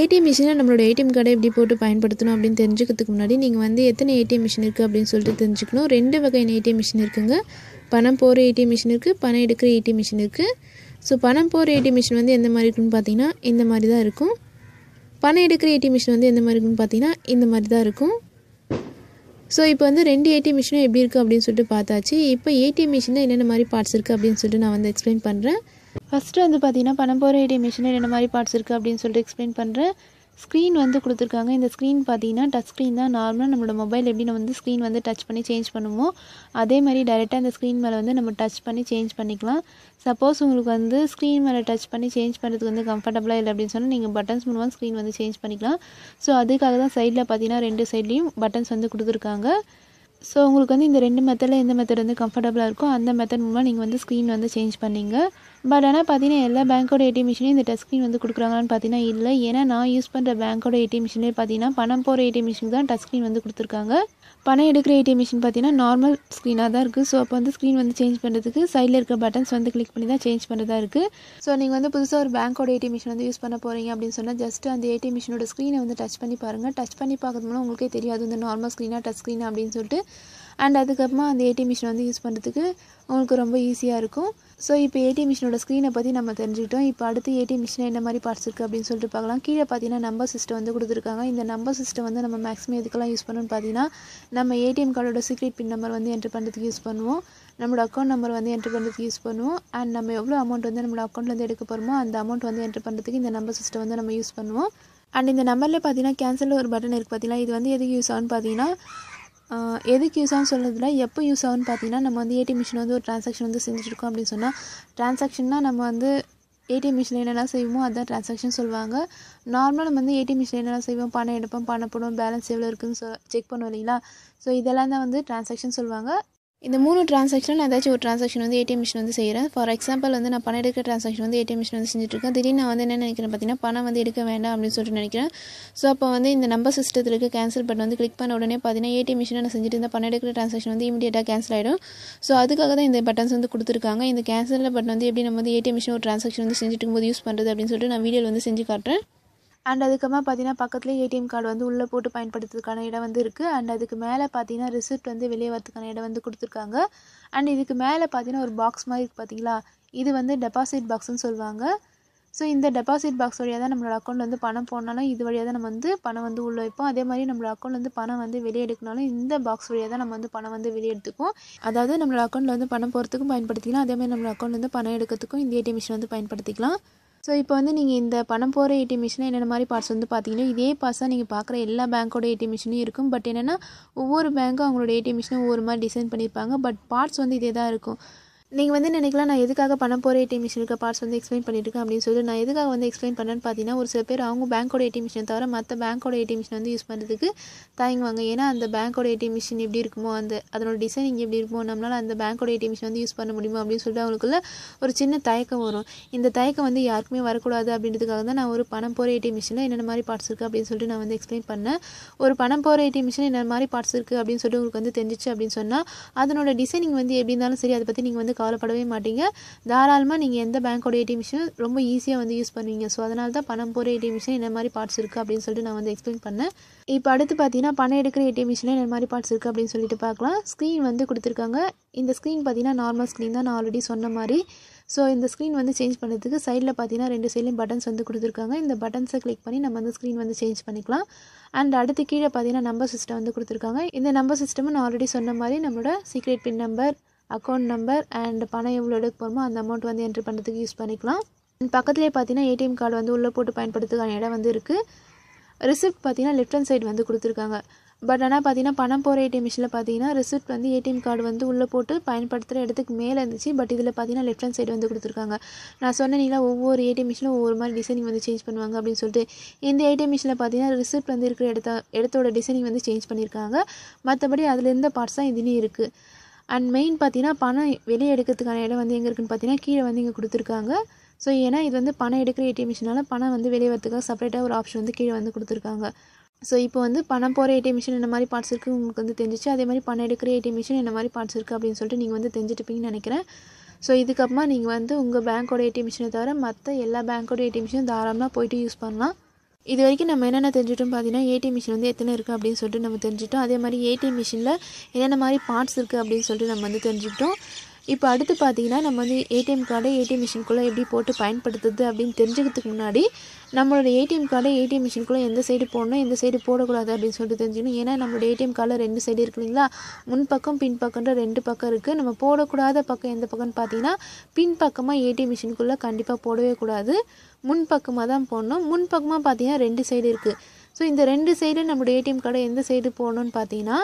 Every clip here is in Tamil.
ஏடிஎம் மிஷினை நம்மளோட ஏடிஎம் கார்டை எப்படி போட்டு பயன்படுத்தணும் அப்படின்னு தெரிஞ்சுக்கிறதுக்கு முன்னாடி நீங்கள் வந்து எத்தனை ஏடிஎம் மிஷின் இருக்குது அப்படின்னு சொல்லிட்டு தெரிஞ்சுக்கணும் ரெண்டு வகையான ஏடிஎம் மிஷின் இருக்குங்க பணம் போகிற ஏடிஎம் மிஷின் இருக்குது பணம் எடுக்கிற ஏடிஎம் மிஷின் இருக்குது ஸோ பணம் போகிற ஏடிஎம் மிஷின் வந்து எந்த மாதிரி இருக்குன்னு பார்த்தீங்கன்னா இந்த மாதிரி தான் இருக்கும் பணம் எடுக்கிற ஏடிஎம் மிஷின் வந்து எந்த மாதிரி இருக்குன்னு பார்த்தீங்கன்னா இந்த மாதிரி தான் இருக்கும் ஸோ இப்போ வந்து ரெண்டு ஏடிஎம் மிஷினும் எப்படி இருக்குது அப்படின்னு சொல்லிட்டு பார்த்தாச்சு இப்போ ஏடிஎம் மிஷினில் என்னென்ன மாதிரி பார்ட்ஸ் இருக்குது அப்படின்னு சொல்லிட்டு நான் வந்து எக்ஸ்பிளைன் பண்ணுறேன் ஃபஸ்ட்டு வந்து பார்த்தீங்கன்னா பணம் போகிற ஏடிஎம் மிஷினில் என்ன மாதிரி பார்ட்ஸ் இருக்குது அப்படின்னு சொல்லிட்டு எக்ஸ்பிளைன் பண்ணுறேன் ஸ்க்ரீன் வந்து கொடுத்துருக்காங்க இந்த ஸ்க்ரீன் பார்த்தீங்கன்னா டச் ஸ்க்ரீன் தான் நார்மலாக நம்மளோட மொபைல் எப்படி நம்ம வந்து ஸ்க்ரீன் வந்து டச் பண்ணி சேஞ்ச் பண்ணுவோமோ அதே மாதிரி டைரெக்டாக அந்த ஸ்க்ரீன் மேலே வந்து நம்ம டச் பண்ணி சேஞ்ச் பண்ணிக்கலாம் சப்போஸ் உங்களுக்கு வந்து ஸ்க்ரீன் மேலே டச் பண்ணி சேஞ்ச் பண்ணுறதுக்கு வந்து கம்ஃபர்டபுளாக இல்லை அப்படின்னு சொன்னால் நீங்கள் பட்டன்ஸ் மூலமாக ஸ்க்ரீன் வந்து சேஞ்ச் பண்ணிக்கலாம் ஸோ அதுக்காக தான் சைடில் பார்த்தீங்கன்னா ரெண்டு சைட்லேயும் பட்டன்ஸ் வந்து கொடுத்துருக்காங்க ஸோ உங்களுக்கு வந்து இந்த ரெண்டு மெத்தடில் எந்த மெத்தட் வந்து கம்ஃபர்டபுளாக இருக்கோ அந்த மெத்தட் மூலமாக நீங்கள் வந்து ஸ்க்ரீன் வந்து சேஞ்ச் பண்ணிங்க பட் ஆனால் பார்த்தீங்கன்னா எல்லா பேங்க்கோட ஏடிஎம் மிஷினையும் இந்த டச் ஸ்க்ரீன் வந்து கொடுக்குறாங்களான்னு பார்த்தீங்கன்னா இல்லை ஏன்னா நான் யூஸ் பண்ணுற பேங்க்கோட ஏடிஎம் மிஷினே பார்த்தீங்கன்னா பணம் போகிற ஏடிஎம் மிஷின் தான் டச் ஸ்க்ரீன் வந்து கொடுத்துருக்காங்க பணம் எடுக்கிற ஏடிஎம் மிஷின் பார்த்தீங்கன்னா நார்மல் ஸ்க்ரீனாக தான் இருக்குது ஸோ அப்போ வந்து ஸ்க்ரீன் வந்து சேஞ்ச் பண்ணுறதுக்கு சைடில் இருக்க பட்டன்ஸ் வந்து கிளிக் பண்ணி தான் சேஞ்ச் பண்ணுறதா இருக்குது ஸோ நீங்கள் வந்து புதுசாக ஒரு பேங்க்கோட ஏடிஎம் மிஷின் வந்து யூஸ் பண்ண போகிறீங்க அப்படின்னு சொன்னால் ஜஸ்ட் அந்த ஏடிஎம் மிஷினோட ஸ்க்ரீனை வந்து டச் பண்ணி பாருங்கள் டச் பண்ணி பார்க்கறது மூலம் உங்களுக்கே தெரியாது இந்த நார்மல் ஸ்க்ரீனாக டச் ஸ்க்ரீனாக அப்படின்னு சொல்லிட்டு அண்ட் அதுக்கப்புறமா அந்த ஏடிஎம் மிஷினை வந்து யூஸ் பண்ணுறதுக்கு உங்களுக்கு ரொம்ப ஈஸியாக இருக்கும் ஸோ இப்போ ஏடிஎம் மிஷினோட ஸ்க்ரீனை பற்றி நம்ம தெரிஞ்சுக்கிட்டோம் இப்போ அடுத்து ஏடிஎம் மிஷினை என்ன மாதிரி பார்ட்ஸ் இருக்குது அப்படின்னு சொல்லிட்டு பார்க்கலாம் கீழே பார்த்தீங்கன்னா நம்பர் சிஸ்டம் வந்து கொடுத்துருக்காங்க இந்த நம்பர் சிஸ்டம் வந்து நம்ம மேக்ஸிமம் இதுக்கெல்லாம் யூஸ் பண்ணணும்னு பார்த்தீங்கன்னா நம்ம ஏடிஎம் கார்டோட சீக்ரெட் பின் நம்பர் வந்து என்ட்ரு பண்ணுறதுக்கு யூஸ் பண்ணுவோம் நம்மளோட அக்கௌண்ட் நம்பர் வந்து என்ட்ரு பண்ணுறதுக்கு யூஸ் பண்ணுவோம் அண்ட் நம்ம எவ்வளோ அமௌண்ட் வந்து நம்மளோட அக்கௌண்ட்லேருந்து எடுக்க போகிறோமோ அந்த அமௌண்ட் வந்து என்ட்ரு பண்ணுறதுக்கு இந்த நம்பர் சிஸ்டம் வந்து நம்ம யூஸ் பண்ணுவோம் அண்ட் இந்த நம்பரில் பார்த்தீங்கன்னா கேன்சலில் ஒரு பட்டன் இருக்குது பார்த்தீங்கன்னா இது வந்து எதுக்கு யூஸ் ஆகும்னு பார்த்தீங்கன்னா எதுக்கு யூஸ் ஆகும் சொல்கிறதுல எப்போ யூஸ் ஆகும்னு பார்த்தீங்கன்னா நம்ம வந்து ஏடிஎம் மிஷின் வந்து ஒரு ட்ரான்சாக்ஷன் வந்து செஞ்சுட்ருக்கோம் அப்படின்னு சொன்னால் டிரான்சாக்ஷன்னா நம்ம வந்து ஏடிஎம் மிஷினில் என்னெல்லாம் செய்வோமோ அதான் ட்ரான்சாக்ஷன் சொல்லுவாங்க நார்மலாக நம்ம வந்து ஏடிஎம் மிஷினில் என்னெல்லாம் செய்வோம் பணம் எடுப்போம் பணம் போடுவோம் பேலன்ஸ் எவ்வளோ இருக்குதுன்னு சொ செக் பண்ணுவோம் இல்லைங்களா ஸோ இதெல்லாம் தான் வந்து ட்ரான்சாக்ஷன் சொல்லுவாங்க இந்த மூணு டிரான்சாக்ஷனும் நான் ஏதாச்சும் ஒரு டிரான்சாக்ஷன் வந்து ஏடிஎம் மிஷின் வந்து செய்கிறேன் ஃபார் எக்ஸாம்பிள் வந்து நான் பணம் எடுக்கிற டிரான்சாக்ஷன் வந்து ஏடிஎம் மிஷின் வந்து செஞ்சுட்ருக்கேன் திடீர்னு நான் வந்து என்ன நினைக்கிறேன் பார்த்தீங்கன்னா பணம் வந்து எடுக்க வேண்டாம் அப்படின்னு சொல்லிட்டு நினைக்கிறேன் ஸோ அப்போ வந்து இந்த நம்பர் சிஸ்டத்தில் இருக்க கேன்சல் பட்டன் வந்து கிளிக் பண்ண உடனே பார்த்தீங்கன்னா ஏடிஎம் மிஷினை நான் செஞ்சுட்டு இருந்தால் பணம் எடுக்கிற டிரான்சாக்ஷன் வந்து இமீடியட்டாக கேன்சல் ஆகிடும் ஸோ அதுக்காக தான் இந்த பட்டன்ஸ் வந்து கொடுத்துருக்காங்க இந்த கேன்சல் பட்டன் வந்து எப்படி நம்ம வந்து ஏடிஎம் மிஷின் ஒரு டிரான்சாக்ஷன் வந்து செஞ்சுட்டு போது யூஸ் பண்ணுறது அப்படின்னு சொல்லிட்டு நான் வீடியோவில் வந்து செஞ்சு காட்டுறேன் அண்ட் அதுக்கப்புறமா பார்த்தீங்கன்னா பக்கத்துலேயே ஏடிஎம் கார்டு வந்து உள்ளே போட்டு பயன்படுத்துறதுக்கான இடம் வந்து இருக்குது அண்ட் அதுக்கு மேலே பார்த்தீங்கன்னா ரிசிப்ட் வந்து வெளியே வரதுக்கான இடம் வந்து கொடுத்துருக்காங்க அண்ட் இதுக்கு மேலே பார்த்தீங்கன்னா ஒரு பாக்ஸ் மாதிரி இருக்குது பார்த்தீங்களா இது வந்து டெபாசிட் பாக்ஸ்னு சொல்லுவாங்க ஸோ இந்த டெபாசிட் பாக்ஸ் வழியாக தான் நம்மளோட அக்கௌண்ட் வந்து பணம் போனாலும் இது வழியாக தான் நம்ம வந்து பணம் வந்து உள்ளே வைப்போம் அதே மாதிரி நம்மளோட அக்கௌண்ட் வந்து பணம் வந்து வெளியே எடுக்கனாலும் இந்த பாக்ஸ் வழியாக தான் நம்ம வந்து பணம் வந்து வெளியே எடுத்துக்கும் அதாவது நம்மளோட அக்கௌண்ட்டில் வந்து பணம் போகிறதுக்கும் பயன்படுத்திக்கலாம் அதே மாதிரி நம்மளோட அக்கௌண்ட் வந்து பணம் எடுக்கிறதுக்கும் இந்த ஏடிஎம் மிஷின் வந்து பயன்படுத்திக்கலாம் ஸோ இப்போ வந்து நீங்கள் இந்த பணம் போகிற ஏடிஎம் மிஷினில் என்னென்ன மாதிரி பார்ட்ஸ் வந்து பார்த்தீங்கன்னா இதே பார்ட்ஸாக நீங்கள் பார்க்குற எல்லா பேங்க்கோட ஏடிஎம் மிஷினும் இருக்கும் பட் என்னென்னா ஒவ்வொரு பேங்க்கும் அவங்களோட ஏடிஎம் மிஷினும் ஒவ்வொரு மாதிரி டிசைன் பண்ணியிருப்பாங்க பட் பார்ட்ஸ் வந்து இதே தான் இருக்கும் நீங்கள் வந்து நினைக்கலாம் நான் எதுக்காக பணம் போகிற ஏடிஎம் இருக்க பார்ட்ஸ் வந்து எக்ஸ்பிளைன் பண்ணியிருக்கேன் அப்படின்னு சொல்லி நான் எதுக்காக வந்து எக்ஸ்பிளைன் பண்ணேன்னு பார்த்தீங்கன்னா ஒரு சில பேர் அவங்க பேங்க்கோட ஏடிஎம் மிஷினை தவிர மற்ற பேங்க்கோட ஏடிஎம் மிஷின் வந்து யூஸ் பண்ணுறதுக்கு தயங்குவாங்க ஏன்னா அந்த பேங்க்கோட ஏடிஎம் மிஷின் எப்படி இருக்குமோ அந்த அதனோட டிசைனிங் எப்படி இருக்குமோ நம்மளால் அந்த பேங்க்கோட ஏடிஎம் மிஷின் வந்து யூஸ் பண்ண முடியுமோ அப்படின்னு சொல்லிட்டு அவங்களுக்குள்ள ஒரு சின்ன தயக்கம் வரும் இந்த தயக்கம் வந்து யாருக்குமே வரக்கூடாது அப்படின்றதுக்காக தான் நான் ஒரு பணம் போகிற ஏடிஎம் மிஷினில் என்னென்ன மாதிரி பார்ட்ஸ் இருக்குது அப்படின்னு சொல்லிட்டு நான் வந்து எக்ஸ்பிளைன் பண்ணேன் ஒரு பணம் போகிற ஏடிஎம் மிஷின் என்னென்ன மாதிரி பார்ட்ஸ் இருக்குது அப்படின்னு சொல்லிட்டு உங்களுக்கு வந்து தெரிஞ்சிச்சு அப்படின்னு சொன்னால் அதனோட டிசைனிங் வந்து எப்படி இருந்தாலும் சரி அதை பற்றி நீங்கள் வந்து கவலைப்படவே மாட்டீங்க தாராளமாக நீங்கள் எந்த பேங்க்கோட ஏடிஎம் மிஷினும் ரொம்ப ஈஸியாக வந்து யூஸ் பண்ணுவீங்க ஸோ அதனால தான் பணம் போகிற ஏடிஎம் மிஷின் என்ன மாதிரி பார்ட்ஸ் இருக்குது அப்படின்னு சொல்லிட்டு நான் வந்து எக்ஸ்பிளைன் பண்ணேன் இப்போ அடுத்து பார்த்தீங்கன்னா பணம் எடுக்கிற ஏடிஎம் மிஷினில் என்ன மாதிரி பார்ட்ஸ் இருக்குது அப்படின்னு சொல்லிட்டு பார்க்கலாம் ஸ்க்ரீன் வந்து கொடுத்துருக்காங்க இந்த ஸ்க்ரீன் பார்த்தீங்கன்னா நார்மல் ஸ்க்ரீன் தான் நான் ஆல்ரெடி சொன்ன மாதிரி ஸோ இந்த ஸ்க்ரீன் வந்து சேஞ்ச் பண்ணுறதுக்கு சைடில் பார்த்தீங்கன்னா ரெண்டு சைட்லையும் பட்டன்ஸ் வந்து கொடுத்துருக்காங்க இந்த பட்டன்ஸை கிளிக் பண்ணி நம்ம வந்து ஸ்க்ரீன் வந்து சேஞ்ச் பண்ணிக்கலாம் அண்ட் அடுத்து கீழே பார்த்தீங்கன்னா நம்பர் சிஸ்டம் வந்து கொடுத்துருக்காங்க இந்த நம்பர் சிஸ்டமும் நான் ஆல்ரெடி சொன்ன மாதிரி நம்மளோட secret pin number account number and பணம் எவ்வளோ எடுக்க போகிறோமோ அந்த அமௌண்ட் வந்து என்ட்ரு பண்ணுறதுக்கு யூஸ் பண்ணிக்கலாம் பக்கத்துலேயே பார்த்தீங்கன்னா ஏடிஎம் கார்டு வந்து உள்ளே போட்டு பயன்படுத்துக்கான இடம் வந்து இருக்குது ரிசிப்ட் பார்த்தீங்கன்னா லெஃப்ட் ஹேண்ட் சைடு வந்து கொடுத்துருக்காங்க பட் ஆனால் பார்த்தீங்கன்னா பணம் போகிற ஏடிஎம் மிஷினில் பார்த்தீங்கன்னா ரிசிப்ட் வந்து ஏடிஎம் கார்டு வந்து உள்ளே போட்டு பயன்படுத்துகிற இடத்துக்கு மேலே இருந்துச்சு பட் இதில் பார்த்தீங்கன்னா லெஃப்ட் ஹேண்ட் சைடு வந்து கொடுத்துருக்காங்க நான் சொன்னீங்களா ஒவ்வொரு ஏடிஎம் மிஷினும் ஒவ்வொரு மாதிரி டிசைனிங் வந்து சேஞ்ச் பண்ணுவாங்க அப்படின்னு சொல்லிட்டு இந்த ஏடிஎம் மிஷினில் பார்த்தீங்கன்னா ரிசிப்ட் வந்து இருக்கிற இடத்த இடத்தோட டிசைனிங் வந்து சேஞ்ச் பண்ணியிருக்காங்க மற்றபடி அதில் இருந்த பார்ட்ஸ் தான் இதுலேயும் இருக்குது அண்ட் மெயின் பார்த்தீங்கன்னா பணம் வெளியே எடுக்கிறதுக்கான இடம் வந்து எங்கே இருக்குன்னு பார்த்தீங்கன்னா கீழே வந்து இங்கே கொடுத்துருக்காங்க ஸோ ஏன்னா இது வந்து பணம் எடுக்கிற ஏடிஎம் மிஷினால் பணம் வந்து வெளியே வரதுக்காக செப்பரேட்டாக ஒரு ஆப்ஷன் வந்து கீழே வந்து கொடுத்துருக்காங்க ஸோ இப்போ வந்து பணம் போகிற ஏடிஎம் மிஷின் என்ன மாதிரி பார்ட்ஸ் இருக்குது உங்களுக்கு வந்து தெரிஞ்சிச்சு அதே மாதிரி பணம் எடுக்கிற ஏடிஎம் மிஷின் என்ன மாதிரி பார்ட்ஸ் இருக்குது அப்படின்னு சொல்லிட்டு நீங்கள் வந்து தெரிஞ்சுட்டுப்பீங்கன்னு நினைக்கிறேன் ஸோ இதுக்கப்புறமா நீங்கள் வந்து உங்கள் பேங்க்கோட ஏடிஎம் மிஷினை தவிர மற்ற எல்லா பேங்க்கோட ஏடிஎம் மிஷினும் தாராளமாக போய்ட்டு யூஸ் பண்ணலாம் இது வரைக்கும் நம்ம என்னென்ன தெரிஞ்சிட்டோம் பார்த்தீங்கன்னா ஏடிஎம் மிஷின் வந்து எத்தனை இருக்குது அப்படின்னு சொல்லிட்டு நம்ம தெரிஞ்சிட்டோம் அதே மாதிரி ஏடிஎம் மிஷினில் என்னென்ன மாதிரி பார்ட்ஸ் இருக்குது அப்படின்னு சொல்லிட்டு நம்ம வந்து தெரிஞ்சுக்கிட்டோம் இப்போ அடுத்து பார்த்தீங்கன்னா நம்ம வந்து ஏடிஎம் கார்டை ஏடிஎம் மிஷின்குள்ளே எப்படி போட்டு பயன்படுத்துது அப்படின்னு தெரிஞ்சுக்கிறதுக்கு முன்னாடி நம்மளோட ஏடிஎம் கார்டை ஏடிஎம் மிஷின்குள்ளே எந்த சைடு போடணும் எந்த சைடு போடக்கூடாது அப்படின்னு சொல்லிட்டு தெரிஞ்சுக்கணும் ஏன்னா நம்மளோட ஏடிஎம் கார்டில் ரெண்டு சைடு இருக்கு இல்லைங்களா முன் பக்கம் பின் ரெண்டு பக்கம் இருக்குது நம்ம போடக்கூடாத பக்கம் எந்த பக்கம்னு பார்த்தீங்கன்னா பின் பக்கமாக ஏடிஎம் மிஷின்குள்ளே கண்டிப்பாக போடவே கூடாது முன்பக்கமாக தான் போடணும் முன்பக்கமாக பார்த்தீங்கன்னா ரெண்டு சைடு இருக்குது ஸோ இந்த ரெண்டு சைடு நம்மளோட ஏடிஎம் கார்டை எந்த சைடு போடணும்னு பார்த்தீங்கன்னா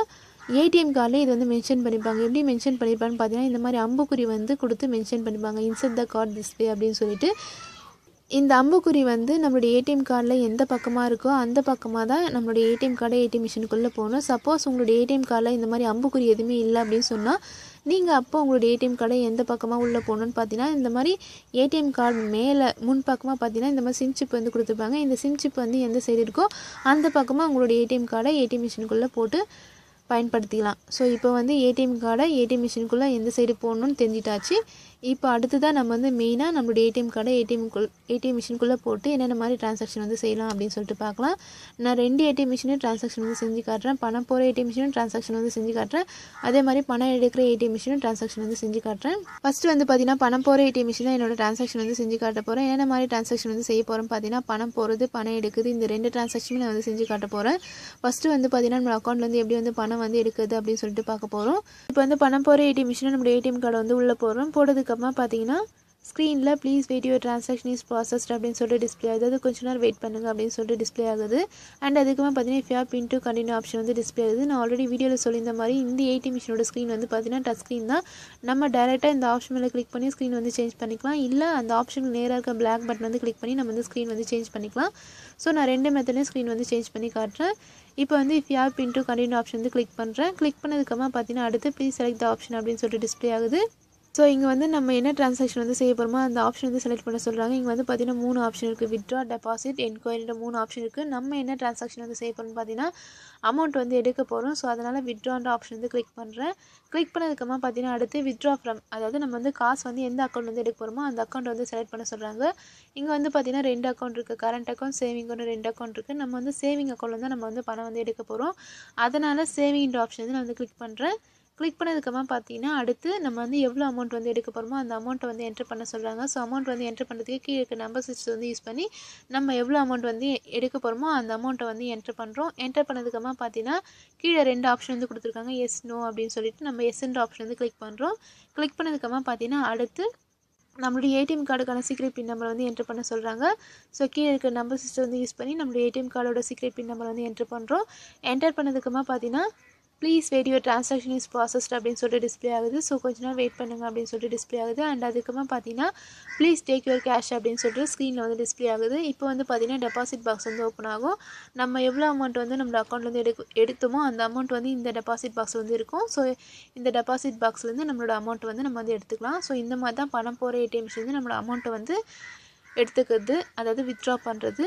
ஏடிஎம் கார்டில் இது வந்து மென்ஷன் பண்ணிப்பாங்க எப்படி மென்ஷன் பண்ணியிருப்பான்னு பார்த்தீங்கன்னா இந்த மாதிரி அம்புக்குறி வந்து கொடுத்து மென்ஷன் பண்ணிப்பாங்க இன்செட் த கார்டு டிஸ்பிளே அப்படின்னு சொல்லிட்டு இந்த அம்புக்குறி வந்து நம்மளுடைய ஏடிஎம் கார்டில் எந்த பக்கமாக இருக்கோ அந்த பக்கமாக தான் நம்மளுடைய ஏடிஎம் கார்டை ஏடிஎம் மிஷினுக்குள்ளே போகணும் சப்போஸ் உங்களுடைய ஏடிஎம் கார்டில் இந்த மாதிரி அம்புக்குறி எதுவுமே இல்லை அப்படின்னு சொன்னால் நீங்கள் அப்போ உங்களுடைய ஏடிஎம் கார்டை எந்த பக்கமாக உள்ளே போகணுன்னு பார்த்தீங்கன்னா இந்த மாதிரி ஏடிஎம் கார்டு மேலே முன் பக்கமாக பார்த்தீங்கன்னா இந்த மாதிரி சிம் சிப் வந்து கொடுத்துருப்பாங்க இந்த சிம் சிப் வந்து எந்த சைடு இருக்கோ அந்த பக்கமாக உங்களுடைய ஏடிஎம் கார்டை ஏடிஎம் மிஷினுக்குள்ளே போட்டு பயன்படுத்திக்கலாம் ஸோ இப்போ வந்து ஏடிஎம் கார்டை ஏடிஎம் மிஷினுக்குள்ளே எந்த சைடு போகணுன்னு தெரிஞ்சிட்டாச்சு இப்போ தான் நம்ம வந்து மெயினாக நம்மளுடைய ஏடிஎம் கார்டை ஏடிஎம்குள் ஏடிஎம் மிஷினுக்குள்ளே போட்டு என்னென்ன மாதிரி ட்ரான்சாக்ஷன் வந்து செய்யலாம் அப்படின்னு சொல்லிட்டு பார்க்கலாம் நான் ரெண்டு ஏடிஎம் மிஷினும் ட்ரான்சாக்ஷன் வந்து செஞ்சு காட்டுறேன் பணம் போகிற ஏடிஎம் மிஷினும் ட்ரான்சாக்ஷன் வந்து செஞ்சு காட்டுறேன் அதே மாதிரி பணம் எடுக்கிற ஏடிஎம் மிஷினும் ட்ரான்சாக்ஷன் வந்து செஞ்சு காட்டுறேன் ஃபஸ்ட்டு வந்து பார்த்தீங்கன்னா பணம் போகிற ஏடிஎம் மிஷினாக என்னோட ட்ரான்சாக்ஷன் வந்து செஞ்சு காட்ட போகிறேன் என்னென்ன மாதிரி ட்ரான்சாக்ஷன் வந்து செய்ய போகிறோம் பார்த்தீங்கன்னா பணம் போகிறது பணம் எடுக்குது இந்த ரெண்டு ட்ரான்சாக்ஷனும் நான் வந்து செஞ்சு காட்ட போகிறேன் ஃபஸ்ட்டு வந்து பார்த்தீங்கன்னா நம்ம அக்கௌண்ட்லேருந்து எப்படி வந்து பணம் வந்து எடுக்குது அப்படின்னு சொல்லிட்டு பார்க்க போகிறோம் இப்போ வந்து பணம் போகிற ஏடிஎம் மிஷினை நம்மளோட ஏடிஎம் கார்டை வந்து உள்ளே போகிறோம் போடுறதுக்கு அதுக்கப்புறமா பார்த்தீங்கன்னா ஸ்க்ரீனில் please wait your transaction is processed அப்படின்னு சொல்லிட்டு டிஸ்பிளே ஆகுது அது கொஞ்ச நேரம் வெயிட் பண்ணுங்க அப்படின்னு சொல்லிட்டு டிஸ்பிளே ஆகுது அண்ட் அதுக்கப்புறம் பார்த்தீங்கன்னா ஃபியா பின் டு கண்டினியூ ஆப்ஷன் வந்து டிஸ்பிளே ஆகுது நான் ஆல்ரெடி வீடியோவில் சொல்லியிருந்த மாதிரி இந்த ஏடி மிஷினோட ஸ்க்ரீன் வந்து பார்த்தீங்கன்னா டச் ஸ்க்ரீன் தான் நம்ம டேரெக்டாக இந்த ஆப்ஷன் மேலே கிளிக் பண்ணி ஸ்க்ரீன் வந்து சேஞ்ச் பண்ணிக்கலாம் இல்லை அந்த ஆப்ஷனுக்கு நேராக இருக்க பிளாக் பட்டன் வந்து கிளிக் பண்ணி நம்ம வந்து ஸ்க்ரீன் வந்து சேஞ்ச் பண்ணிக்கலாம் ஸோ நான் ரெண்டு மெத்தடையும் ஸ்க்ரீன் வந்து சேஞ்ச் பண்ணி காட்டுறேன் இப்போ வந்து if your pin to continue option வந்து கிளிக் பண்ணுறேன் கிளிக் பண்ணதுக்கப்புறமா பார்த்தீங்கன்னா அடுத்து ப்ளீஸ் செலக்ட் த ஆப்ஷன் அப்படின்னு சொல்லிட்டு டிஸ்பிளே ஆகுது ஸோ இங்கே வந்து நம்ம என்ன ட்ரான்சாக்ஷன் வந்து செய்ய போகிறோமோ அந்த ஆப்ஷன் வந்து செலக்ட் பண்ண சொல்கிறாங்க இங்கே வந்து பார்த்தீங்கன்னா மூணு ஆப்ஷன் இருக்குது வித்ரா டெபாசிட் என்கொயரின்ற மூணு ஆப்ஷன் இருக்குது நம்ம என்ன ட்ரான்சாக்ஷன் வந்து செய்ய போகிறோம்னு பார்த்தீங்கன்னா அமௌண்ட் வந்து எடுக்க போகிறோம் ஸோ அதனால் விட்ரான்ற ஆப்ஷன் வந்து கிளிக் பண்ணுறேன் கிளிக் பண்ணதுக்கப்புறமா பார்த்தீங்கன்னா அடுத்து வித்ரா ஃப்ரம் அதாவது நம்ம வந்து காசு வந்து எந்த அக்கௌண்ட் வந்து எடுக்க போகிறோமோ அந்த அக்கௌண்ட் வந்து செலக்ட் பண்ண சொல்கிறாங்க இங்கே வந்து பார்த்தீங்கன்னா ரெண்டு அக்கௌண்ட் இருக்குது கரண்ட் அக்கௌண்ட் சேவிங்னு ரெண்டு அக்கௌண்ட் இருக்குது நம்ம வந்து சேவிங் அக்கௌண்ட் வந்து நம்ம வந்து பணம் வந்து எடுக்க போகிறோம் அதனால் சேவிங்கிற ஆப்ஷன் வந்து நான் வந்து கிளிக் பண்ணுறேன் கிளிக் பண்ணதுக்கப்புறம் பார்த்தீங்கன்னா அடுத்து நம்ம வந்து எவ்வளோ அமௌண்ட் வந்து எடுக்க போகிறோமோ அந்த அமௌண்ட்டை வந்து என்ட்ரு பண்ண சொல்கிறாங்க ஸோ அமௌண்ட் வந்து என்ட்ரு பண்ணுறதுக்கு கீழே இருக்க நம்பர் சிஸ்டம் வந்து யூஸ் பண்ணி நம்ம எவ்வளோ அமௌண்ட் வந்து எடுக்க போகிறோமோ அந்த அமௌண்ட்டை வந்து என்ட்ரு பண்ணுறோம் என்ட்ரு பண்ணதுக்கப்புறம் பார்த்தீங்கன்னா கீழே ரெண்டு ஆப்ஷன் வந்து கொடுத்துருக்காங்க எஸ் நோ அப்படின்னு சொல்லிட்டு நம்ம எஸ்ன்ற ஆப்ஷன் வந்து கிளிக் பண்ணுறோம் கிளிக் பண்ணதுக்கப்புறம் பார்த்தீங்கன்னா அடுத்து நம்மளுடைய ஏடிஎம் கார்டுக்கான சீக்ரெட் பின் நம்பர் வந்து என்ட்ரு பண்ண சொல்கிறாங்க ஸோ கீழே இருக்கிற நம்பர் சிஸ்டம் வந்து யூஸ் பண்ணி நம்மளுடைய ஏடிஎம் கார்டோட சீக்ரெட் பின் நம்பர் வந்து என்ட்ரு பண்ணுறோம் என்டர் பண்ணதுக்கப்புறமா பார்த்தீங்கன்னா please wait your transaction is processed அப்படின்னு சொல்லிட்டு டிஸ்பிளே ஆகுது ஸோ கொஞ்ச நேரம் வெயிட் பண்ணுங்கள் அப்படின்னு சொல்லிட்டு டிஸ்பிளே ஆகுது அண்ட் அதுக்கப்புறம் பார்த்தீங்கன்னா ப்ளீஸ் டேக் யுவர் கேஷ் அப்படின்னு சொல்லிட்டு ஸ்க்ரீனில் வந்து டிஸ்பிளே ஆகுது இப்போ வந்து பார்த்தீங்கன்னா டெபாசிட் பாக்ஸ் வந்து ஓப்பன் ஆகும் நம்ம எவ்வளோ அமௌண்ட் வந்து நம்ம அக்கௌண்ட்லேருந்து எடு எடுத்தோமோ அந்த அமௌண்ட் வந்து இந்த டெபாசிட் பாக்ஸ் வந்து இருக்கும் ஸோ இந்த டெபாசிட் பாக்ஸ்லேருந்து நம்மளோட அமௌண்ட் வந்து நம்ம வந்து எடுத்துக்கலாம் ஸோ இந்த மாதிரி தான் பணம் போகிற ஏடிஎம்ஸ் வந்து நம்மளோட அமௌண்ட்டை வந்து எடுத்துக்கிறது அதாவது வித்ட்ரா பண்ணுறது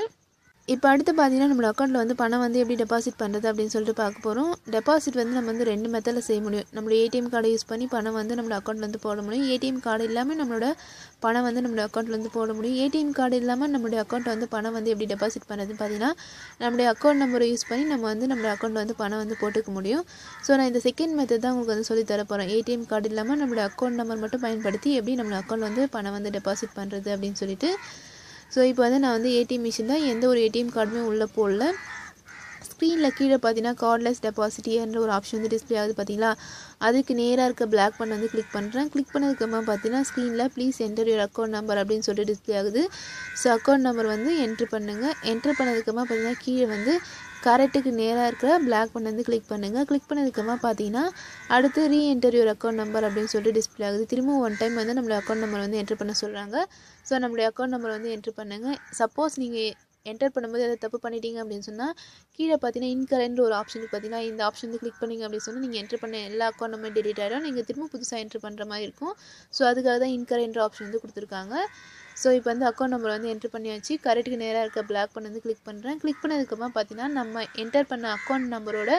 இப்போ அடுத்து பார்த்தீங்கன்னா நம்மளோட அக்கௌண்ட்டில் வந்து பணம் வந்து எப்படி டெபாசிட் பண்ணுறது அப்படின்னு சொல்லிட்டு பார்க்க போகிறோம் டெபாசிட் வந்து நம்ம வந்து ரெண்டு மெத்தடில் செய்ய முடியும் நம்மளோட ஏடிஎம் கார்டை யூஸ் பண்ணி பணம் வந்து நம்மளோட அக்கௌண்ட்டில் வந்து போட முடியும் ஏடிஎம் கார்டு இல்லாமல் நம்மளோட பணம் வந்து நம்மளோட அக்கௌண்ட்டில் வந்து போட முடியும் ஏடிஎம் கார்டு இல்லாமல் நம்மளுடைய அக்கௌண்ட்டில் வந்து பணம் வந்து எப்படி டெபாசிட் பண்ணுறதுன்னு பார்த்தீங்கன்னா நம்மளுடைய அக்கௌண்ட் நம்பரை யூஸ் பண்ணி நம்ம வந்து நம்மளோட அக்கௌண்ட்டில் வந்து பணம் வந்து போட்டுக்க முடியும் ஸோ நான் இந்த செகண்ட் மெத்தட் தான் உங்களுக்கு வந்து சொல்லி தர போகிறேன் ஏடிஎம் கார்டு இல்லாமல் நம்மளோட அக்கௌண்ட் நம்பர் மட்டும் பயன்படுத்தி எப்படி நம்மளோட அக்கௌண்ட் வந்து பணம் வந்து டெபாசிட் பண்ணுறது அப்படின்னு சொல்லிட்டு ஸோ இப்போ வந்து நான் வந்து ஏடிஎம் மிஷின் தான் எந்த ஒரு ஏடிஎம் கார்டுமே உள்ளே போடல ஸ்க்ரீனில் கீழே பார்த்தீங்கன்னா கார்ட்லெஸ் டெபாசிட் என்ற ஒரு ஆப்ஷன் வந்து டிஸ்பிளே ஆகுது பார்த்தீங்களா அதுக்கு நேராக இருக்க பிளாக் பண்ண வந்து கிளிக் பண்ணுறேன் கிளிக் பண்ணதுக்கப்புறம் பார்த்தீங்கன்னா ஸ்க்ரீனில் please enter your account number அப்படின்னு சொல்லிட்டு டிஸ்பிளே ஆகுது ஸோ அக்கௌண்ட் நம்பர் வந்து என்ட்ரு பண்ணுங்கள் என்ட்ரு பண்ணதுக்கப்புறமா பார்த்தீங்கன்னா கீழே வந்து கரெக்டுக்கு நேராக இருக்கிற பிளாக் பண்ண வந்து கிளிக் பண்ணுங்கள் கிளிக் பண்ணதுக்கப்புறமா பார்த்தீங்கன்னா அடுத்து reenter your account number அப்படின்னு சொல்லிட்டு டிஸ்பிளே ஆகுது திரும்பவும் ஒன் டைம் வந்து நம்மளோட அக்கௌண்ட் நம்பர் வந்து என்ட்ரு பண்ண சொல்கிறாங்க ஸோ நம்மளுடைய அக்கௌண்ட் நம்பர் வந்து என்ட்ரு பண்ணுங்கள் சப்போஸ் நீங்கள் என்டர் பண்ணும்போது எதாவது தப்பு பண்ணிட்டீங்க அப்படின்னு சொன்னால் கீழே பார்த்தீங்கன்னா இன்கரண்ட் ஒரு ஆப்ஷனுக்கு பார்த்தீங்கன்னா இந்த ஆப்ஷன் வந்து கிளிக் பண்ணிங்க அப்படின்னு சொன்னால் நீங்கள் என்டர் பண்ண எல்லா அக்கௌண்ட்டுமே டெலிட் ஆகிடும் நீங்கள் திரும்ப புதுசாக என்ட்ரு பண்ணுற மாதிரி இருக்கும் ஸோ அதுக்காக தான் இன்கரண்ட் ஆப்ஷன் வந்து கொடுத்துருக்காங்க ஸோ இப்போ வந்து அக்கௌண்ட் நம்பர் வந்து என்ட்ரு பண்ணியாச்சு கரெக்டுக்கு நேராக இருக்க பிளாக் பண்ண வந்து கிளிக் பண்ணுறேன் கிளிக் பண்ணதுக்கப்புறம் பார்த்தீங்கன்னா நம்ம என்டர் பண்ண அக்கௌண்ட் நம்பரோட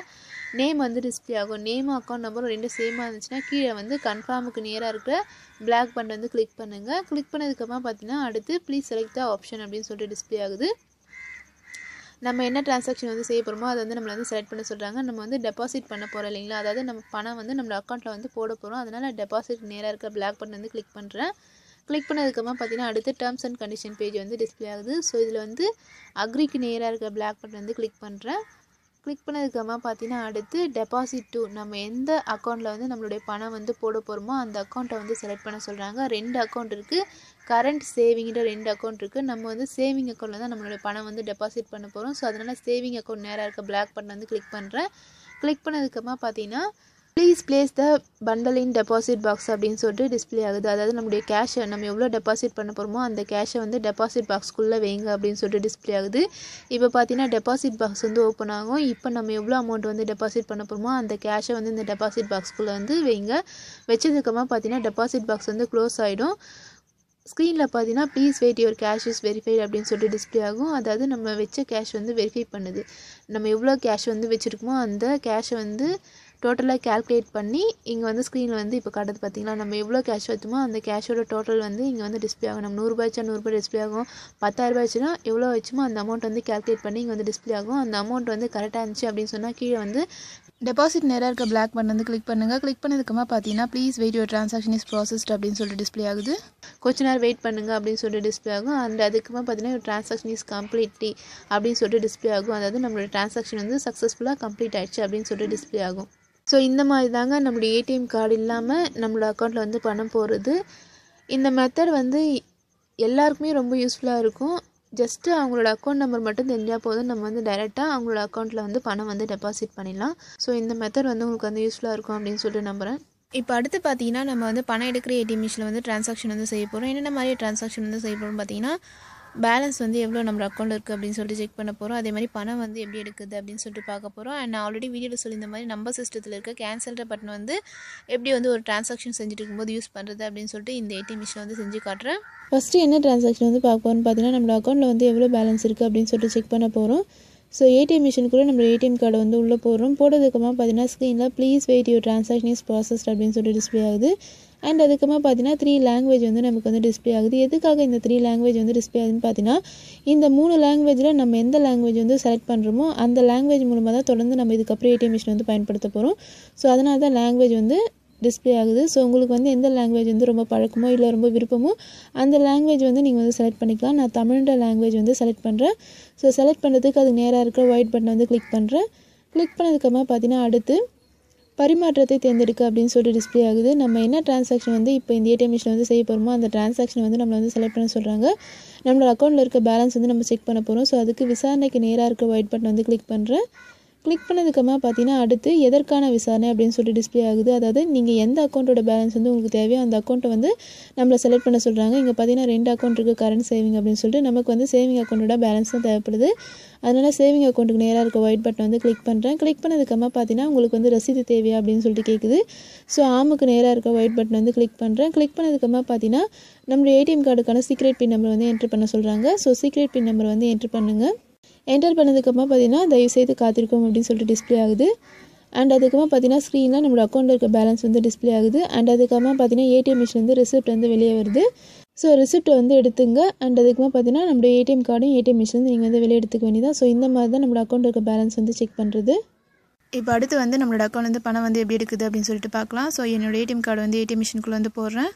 நேம் வந்து டிஸ்பிளே ஆகும் நேம் அக்கௌண்ட் நம்பரும் ரெண்டும் சேமாக இருந்துச்சுன்னா கீழே வந்து கன்ஃபார்முக்கு நேராக இருக்கிற பிளாக் பட்டன் வந்து கிளிக் பண்ணுங்கள் கிளிக் பண்ணதுக்கப்புறம் பார்த்தீங்கன்னா அடுத்து ப்ளீஸ் செலக்ட் ஆப்ஷன் அப்படின்னு சொல்லிட்டு டிஸ்பிளே ஆகுது நம்ம என்ன ட்ரான்சாக்ஷன் வந்து செய்ய போகிறோமோ அதை வந்து நம்மளை வந்து செலக்ட் பண்ண சொல்கிறாங்க நம்ம வந்து டெபாசிட் பண்ண போகிறோம் இல்லைங்களா அதாவது நம்ம பணம் வந்து நம்மளோட அக்கௌண்ட்டில் வந்து போட போகிறோம் அதனால் டெபாசிட் நேராக இருக்க பிளாக் பண்ணி வந்து கிளிக் பண்ணுறேன் கிளிக் பண்ணதுக்கப்புறம் பார்த்தீங்கன்னா அடுத்து டேர்ம்ஸ் அண்ட் கண்டிஷன் பேஜ் வந்து டிஸ்பிளே ஆகுது ஸோ இதில் வந்து அக்ரிக்கு நேராக இருக்க பிளாக் பட்டன் வந்து கிளிக் பண்ணுறேன் கிளிக் பண்ணதுக்கப்புறமா பார்த்தீங்கன்னா அடுத்து டெபாசிட் டூ நம்ம எந்த அக்கௌண்ட்டில் வந்து நம்மளுடைய பணம் வந்து போட போகிறோமோ அந்த அக்கௌண்ட்டை வந்து செலக்ட் பண்ண சொல்கிறாங்க ரெண்டு அக்கௌண்ட் இருக்குது கரண்ட் சேவிங்கிற ரெண்டு அக்கௌண்ட் இருக்குது நம்ம வந்து சேவிங் அக்கௌண்ட்டில் தான் நம்மளுடைய பணம் வந்து டெபாசிட் பண்ண போகிறோம் ஸோ அதனால் சேவிங் அக்கௌண்ட் நேராக இருக்க பிளாக் பண்ண வந்து கிளிக் பண்ணுறேன் கிளிக் பண்ணதுக்கப்புறமா பார்த்தீங்கன்னா please place the bundle in deposit box அப்படின்னு சொல்லிட்டு டிஸ்பிளே ஆகுது அதாவது நம்முடைய கேஷை நம்ம எவ்வளோ டெபாசிட் பண்ண போகிறோமோ அந்த கேஷை வந்து டெபாசிட் பாக்ஸ்க்குள்ளே வைங்க அப்படின்னு சொல்லிட்டு டிஸ்பிளே ஆகுது இப்போ பார்த்தீங்கன்னா டெபாசிட் பாக்ஸ் வந்து ஓப்பன் ஆகும் இப்போ நம்ம எவ்வளோ அமௌண்ட் வந்து டெபாசிட் பண்ண போகிறோமோ அந்த கேஷை வந்து இந்த டெபாசிட் பாக்ஸ்க்குள்ளே வந்து வைங்க வச்சதுக்கப்புறமா பார்த்தீங்கன்னா டெபாசிட் பாக்ஸ் வந்து க்ளோஸ் ஆகிடும் ஸ்க்ரீனில் பார்த்தீங்கன்னா please wait your cash is verified அப்படின்னு சொல்லிட்டு டிஸ்பிளே ஆகும் அதாவது நம்ம வச்ச கேஷ் வந்து வெரிஃபை பண்ணுது நம்ம எவ்வளோ கேஷ் வந்து வச்சுருக்கோமோ அந்த கேஷை வந்து டோட்டலாக கேல்குலேட் பண்ணி இங்கே வந்து ஸ்க்ரீனில் வந்து இப்போ காட்டுறது பார்த்திங்களா நம்ம எவ்வளோ கேஷ் வச்சோமோ அந்த கேஷோட டோட்டல் வந்து இங்கே வந்து டிஸ்பிளே ஆகும் நம்ம நூறுபா வச்சா நூறுரூபா டிஸ்பிளே ஆகும் பத்தாயிரரூபா வச்சுனா எவ்வளோ வச்சுமோ அந்த அமௌண்ட் வந்து கேல்குலேட் பண்ணி இங்கே வந்து டிஸ்பிளே ஆகும் அந்த அமௌண்ட் வந்து கரெக்டாக இருந்துச்சு அப்படின்னு சொன்னால் கீழே வந்து டெபாசிட் நேராக இருக்க பிளாக் பட்டன் வந்து கிளிக் பண்ணுங்கள் கிளிக் பண்ணதுக்கப்புறமா பார்த்தீங்கன்னா please wait your transaction is processed அப்படின்னு சொல்லிட்டு டிஸ்பிளே ஆகுது கொஞ்ச நேரம் வெயிட் பண்ணுங்கள் அப்படின்னு சொல்லிட்டு டிஸ்பிளே ஆகும் அண்ட் அதுக்கப்புறம் பார்த்தீங்கன்னா ட்ரான்சாக்ஷன் இஸ் கம்ப்ளீட்டி அப்படின்னு சொல்லிட்டு டிஸ்பிளே ஆகும் அதாவது நம்மளோட ட்ரான்சாக்ஷன் வந்து சக்ஸஸ்ஃபுல்லாக கம்ப்ளீட் ஆகிடுச்சு அப்படின்னு சொல்லிட்டு டிஸ்பிளே ஆகும் ஸோ இந்த மாதிரி தாங்க நம்மளுடைய ஏடிஎம் கார்டு இல்லாமல் நம்மளோட அக்கௌண்ட்டில் வந்து பணம் போகிறது இந்த மெத்தட் வந்து எல்லாருக்குமே ரொம்ப யூஸ்ஃபுல்லாக இருக்கும் ஜஸ்ட்டு அவங்களோட அக்கௌண்ட் நம்பர் மட்டும் தெரிஞ்சால் போதும் நம்ம வந்து டைரெக்டாக அவங்களோட அக்கௌண்ட்டில் வந்து பணம் வந்து டெபாசிட் பண்ணிடலாம் ஸோ இந்த மெத்தட் வந்து உங்களுக்கு வந்து யூஸ்ஃபுல்லாக இருக்கும் அப்படின்னு சொல்லிட்டு நம்புகிறேன் இப்போ அடுத்து பார்த்தீங்கன்னா நம்ம வந்து பணம் எடுக்கிற ஏடிஎம் மிஷினில் வந்து டிரான்சாக்ஷன் வந்து செய்ய போகிறோம் என்னென்ன மாதிரி டிரான்சாக்ஷன் வந்து செய்ய போகிறோம் பார்த்தீங்கன்னா பேலன்ஸ் வந்து எவ்வளோ நம்ம அக்கௌண்ட்டில் இருக்குது அப்படின்னு சொல்லிட்டு செக் பண்ண போகிறோம் அதே மாதிரி பணம் வந்து எப்படி எடுக்குது அப்படின்னு சொல்லிட்டு பார்க்க போகிறோம் அண்ட் நான் ஆல்ரெடி வீடியோவில் சொல்லியிருந்த மாதிரி நம்ம சிஸ்டத்தில் இருக்க கேன்சல் பட்டன் வந்து எப்படி வந்து ஒரு டிரான்சாக்ஷன் செஞ்சுட்டு இருக்கும்போது யூஸ் பண்ணுறது அப்படின்னு சொல்லிட்டு இந்த ஏடிஎம் மிஷின் வந்து செஞ்சு காட்டுறேன் ஃபஸ்ட்டு என்ன டிரான்சாக்ஷன் வந்து பார்க்க போகிறோம்னு பார்த்தீங்கன்னா நம்மளோட அக்கௌண்ட்டில் வந்து எவ்வளோ பேலன்ஸ் இருக்குது அப்படின்னு சொல்லிட்டு செக் பண்ண போகிறோம் ஸோ ஏடிஎம் மிஷின் கூட நம்ம ஏடிஎம் கார்டு வந்து உள்ளே போடுறோம் போட்டதுக்கப்புறமா பார்த்தீங்கன்னா ஸ்க்ரீனில் please wait your transaction is processed அப்படின்னு சொல்லிட்டு டிஸ்பிளே ஆகுது அண்ட் அதுக்கப்புறம் பார்த்தீங்கன்னா த்ரீ லாங்குவேஜ் வந்து நமக்கு வந்து டிஸ்பிளே ஆகுது எதுக்காக இந்த த்ரீ லாங்குவேஜ் வந்து டிஸ்பிளே ஆகுதுன்னு பார்த்தீங்கன்னா இந்த மூணு லாங்குவேஜில் நம்ம எந்த லாங்குவேஜ் வந்து செலக்ட் பண்ணுறோமோ அந்த லாங்குவேஜ் மூலமாக தான் தொடர்ந்து நம்ம இதுக்கப்புறம் ஏடிஎம் மிஷின் வந்து பயன்படுத்த போகிறோம் ஸோ அதனால தான் லாங்குவேஜ் வந்து டிஸ்பிளே ஆகுது ஸோ உங்களுக்கு வந்து எந்த லாங்குவேஜ் வந்து ரொம்ப பழக்கமோ இல்லை ரொம்ப விருப்பமோ அந்த லாங்குவேஜ் வந்து நீங்கள் வந்து செலக்ட் பண்ணிக்கலாம் நான் தமிழ்ன்ற லாங்குவேஜ் வந்து செலக்ட் பண்ணுறேன் ஸோ செலக்ட் பண்ணுறதுக்கு அது நேராக இருக்கிற ஒயிட் பட்டனை வந்து கிளிக் பண்ணுறேன் கிளிக் பண்ணதுக்கப்புறமா பார்த்தீங்கன்னா அடுத்து பரிமாற்றத்தை தேர்ந்தெடுக்க அப்படின்னு சொல்லிட்டு டிஸ்பிளே ஆகுது நம்ம என்ன டிரான்சாக்ஷன் வந்து இப்போ இந்த ஏடிஎம் மிஷினில் வந்து செய்ய போகிறோமோ அந்த டிரான்சாக்ஷன் வந்து நம்மளை வந்து செலக்ட் பண்ண சொல்கிறாங்க நம்மளோட அக்கௌண்ட்டில் இருக்க பேலன்ஸ் வந்து நம்ம செக் பண்ண போகிறோம் ஸோ அதுக்கு விசாரணைக்கு நேராக இருக்க ஒயிட் பட்டன் வந்து கிளிக் பண்ணுறேன் கிளிக் பண்ணதுக்கப்புறமா பார்த்தீங்கன்னா அடுத்து எதற்கான விசாரணை அப்படின்னு சொல்லிட்டு டிஸ்பிளே ஆகுது அதாவது நீங்கள் எந்த அக்கௌண்ட்டோட பேலன்ஸ் வந்து உங்களுக்கு தேவையோ அந்த அக்கௌண்ட்டை வந்து நம்மளை செலக்ட் பண்ண சொல்கிறாங்க இங்கே பார்த்தீங்கன்னா ரெண்டு அக்கௌண்ட் இருக்குது கரண்ட் சேவிங் அப்படின்னு சொல்லிட்டு நமக்கு வந்து சேவிங் அக்கௌண்ட்டோட பேலன்ஸ் தான் தேவைப்படுது அதனால் சேவிங் அக்கௌண்ட்டுக்கு நேராக இருக்க ஒயிட் பட்டன் வந்து கிளிக் பண்ணுறேன் கிளிக் பண்ணதுக்கப்புறமா பார்த்தீங்கன்னா உங்களுக்கு வந்து ரசீது தேவையா அப்படின்னு சொல்லிட்டு கேட்குது ஸோ ஆமுக்கு நேராக இருக்க ஒயிட் பட்டன் வந்து கிளிக் பண்ணுறேன் கிளிக் பண்ணதுக்கப்புறமா பார்த்தீங்கன்னா நம்மளுடைய ஏடிஎம் கார்டுக்கான சீக்ரெட் பின் நம்பர் வந்து என்ட்ரு பண்ண சொல்கிறாங்க ஸோ சீக்ரெட் பின் நம்பர் வந்து என்ட்ரு பண்ணுங்கள் என்டர் பண்ணதுக்கப்புறமா பார்த்தீங்கன்னா தயவுசெய்து காத்திருக்கோம் அப்படின்னு சொல்லிட்டு டிஸ்பிளே ஆகுது அண்ட் அதுக்கப்புறம் பார்த்தீங்கன்னா ஸ்க்ரீனில் நம்மளோட அக்கௌண்ட்டில் இருக்க பேலன்ஸ் வந்து டிஸ்பிளே ஆகுது அண்ட் அதுக்கப்புறம் பார்த்தீங்கன்னா ஏடிஎம் மிஷின் வந்து ரிசிப்ட் வந்து வெளியே வருது ஸோ ரிசிப்ட்டை வந்து எடுத்துங்க அண்ட் அதுக்கப்புறம் பார்த்தீங்கன்னா நம்மளோட ஏடிஎம் கார்டும் ஏடிஎம் மிஷின் நீங்கள் வந்து வெளியே எடுத்துக்க வேண்டியதான் ஸோ இந்த மாதிரி தான் நம்மளோட அக்கௌண்ட் இருக்க பேலன்ஸ் வந்து செக் பண்ணுறது இப்போ அடுத்து வந்து நம்மளோட அக்கௌண்ட் வந்து பணம் வந்து எப்படி இருக்குது அப்படின்னு சொல்லிட்டு பார்க்கலாம் ஸோ என்னோடய ஏடிஎம் கார்டு வந்து ஏடிஎம் மிஷினுக்குள்ளே வந்து போடுறேன்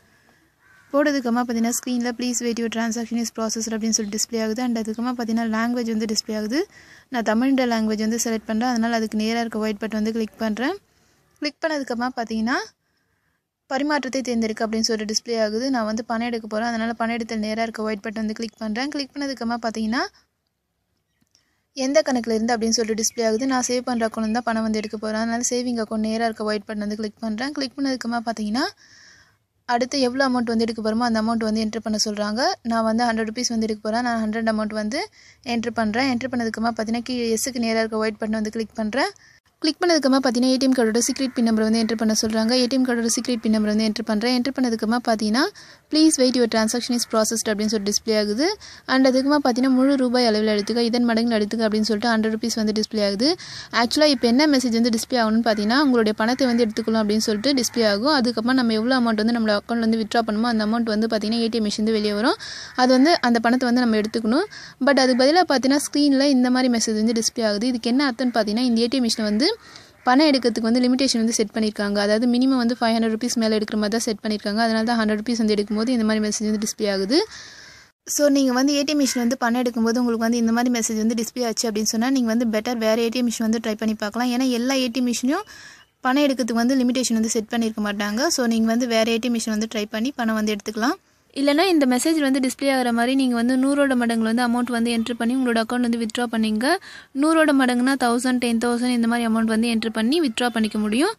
போட்டதுக்கப்புறமா பார்த்தீங்கன்னா ஸ்க்ரீனில் please wait your transaction is process அப்படின்னு சொல்லி டிஸ்பிளே ஆகுது அண்ட் அதுக்கப்புறமா பார்த்தீங்கன்னா லாங்குவேஜ் வந்து டிஸ்பிளே ஆகுது நான் தமிழ் லாங்குவேஜ் வந்து செலக்ட் பண்ணுறேன் அதனால் அதுக்கு நேராக இருக்க ஒயிட் பட் வந்து கிளிக் பண்ணுறேன் கிளிக் பண்ணதுக்கப்புறமா பார்த்தீங்கன்னா பரிமாற்றத்தை தேர்ந்தெடுக்க அப்படின்னு சொல்லிட்டு டிஸ்பிளே ஆகுது நான் வந்து பணம் எடுக்க போகிறேன் அதனால் பணம் எடுத்தல் நேராக இருக்க ஒயிட் பட் வந்து கிளிக் பண்ணுறேன் கிளிக் பண்ணதுக்கப்புறமா பார்த்தீங்கன்னா எந்த கணக்கில் இருந்து அப்படின்னு சொல்லிட்டு டிஸ்பிளே ஆகுது நான் சேவ் பண்ணுற அக்கௌண்ட் தான் பணம் வந்து எடுக்க போகிறேன் அதனால் சேவிங் அக்கௌண்ட் நேராக இருக்க ஒயிட் பட்டன் வந்து கிளிக் பண்ணுறேன் கிளிக் பண்ணதுக்கப்புறமா பார்த்தீங்கன்னா அடுத்து எவ்வளோ அமௌண்ட் வந்து எடுக்க போகிறோமோ அந்த அமௌண்ட் வந்து என்ட்ரு பண்ண சொல்கிறாங்க நான் வந்து ஹண்ட்ரட் ருபீஸ் வந்து எடுக்க போகிறேன் நான் ஹண்ட்ரட் அமௌண்ட் வந்து என்ட்ரு பண்ணுறேன் என்ட்ரு பண்ணதுக்குமா பார்த்தீங்கன்னா கீ எஸ்க்கு நேராக இருக்க ஒயிட் பட்டன் வந்து கிளிக் பண்ணுறேன் கிளிக் பண்ணதுக்கப்புறமா பார்த்தீங்கன்னா ஏடிஎம் கார்டோட சீக்ரெட் பின் நம்பர் வந்து என்ட்ரு பண்ண சொல்கிறாங்க ஏடிஎம் கார்டோட சீக்ரெட் பின் நம்பர் வந்து என்ட்ரு பண்ணுறேன் என்ட்ரு பண்ணதுக்கப்புறமா பார்த்தீங்கன்னா please wait your transaction is processed அப்படின்னு சொல்லிட்டு டிஸ்பிளே ஆகுது அண்ட் அதுக்குமா பார்த்தீங்கன்னா முழு ரூபாய் அளவில் எடுத்துக்க இதன் மடங்கில் எடுத்துக்க அப்படின்னு சொல்லிட்டு ஹண்ட்ரட் ருபீஸ் வந்து டிஸ்பிளே ஆகுது ஆக்சுவலாக இப்போ என்ன மெசேஜ் வந்து டிஸ்பிளே ஆகணும்னு பார்த்தீங்கன்னா உங்களுடைய பணத்தை வந்து எடுத்துக்கலாம் அப்படின்னு சொல்லிட்டு டிஸ்பிளே ஆகும் அதுக்கப்புறம் நம்ம எவ்வளோ அமௌண்ட் வந்து நம்மளோட அக்கௌண்ட்லேருந்து விட்ரா பண்ணுமோ அந்த அமௌண்ட் வந்து பார்த்திங்கன்னா ஏடிஎம் மிஷின் வெளியே வரும் அது வந்து அந்த பணத்தை வந்து நம்ம எடுத்துக்கணும் பட் அதுக்கு பதிலாக பார்த்தீங்கன்னா ஸ்க்ரீனில் இந்த மாதிரி மெசேஜ் வந்து டிஸ்பிளே ஆகுது இதுக்கு என்ன அர்த்தம்னு பார்த்தீங்கன்னா இந்த ஏடிஎம் மிஷின் வந்து பணம் எடுக்கிறதுக்கு வந்து லிமிடேஷன் வந்து செட் பண்ணியிருக்காங்க அதாவது மினிமம் வந்து ஃபைவ் ஹண்ட்ரட் ருபீஸ் மேலே எடுக்கிற மாதிரி தான் செட் பண்ணியிருக்காங்க அதனால தான் ஹண்ட்ரட் ருபீஸ் வந்து எடுக்கும்போது இந்த மாதிரி மெசேஜ் வந்து டிஸ்பிளே ஆகுது ஸோ நீங்கள் வந்து ஏடிஎம் மிஷின் வந்து பணம் எடுக்கும்போது உங்களுக்கு வந்து இந்த மாதிரி மெசேஜ் வந்து டிஸ்பிளே ஆச்சு அப்படின்னு சொன்னால் நீங்கள் வந்து பெட்டர் வேறு ஏடிஎம் மிஷின் வந்து ட்ரை பண்ணி பார்க்கலாம் ஏன்னா எல்லா ஏடிஎம் மிஷினையும் பணம் எடுக்கிறதுக்கு வந்து லிமிடேஷன் வந்து செட் பண்ணியிருக்க மாட்டாங்க ஸோ நீங்கள் வந்து வேறு ஏடிஎம் மிஷின் வந்து ட்ரை பண்ணி பணம் வந்து எடுத்துக்கலாம் இல்லைனா இந்த மெசேஜ் வந்து டிஸ்பிளே ஆகிற மாதிரி நீங்கள் வந்து நூறோட மடங்கில் வந்து அமௌண்ட் வந்து என்ட்ரு பண்ணி உங்களோட அக்கௌண்ட் வந்து வித்ட்ரா பண்ணிங்க நூறோட மடங்குனா தௌசண்ட் டென் தௌசண்ட் இந்த மாதிரி அமௌண்ட் வந்து என்ட்ரு பண்ணி வித்ட்ரா பண்ணிக்க முடியும்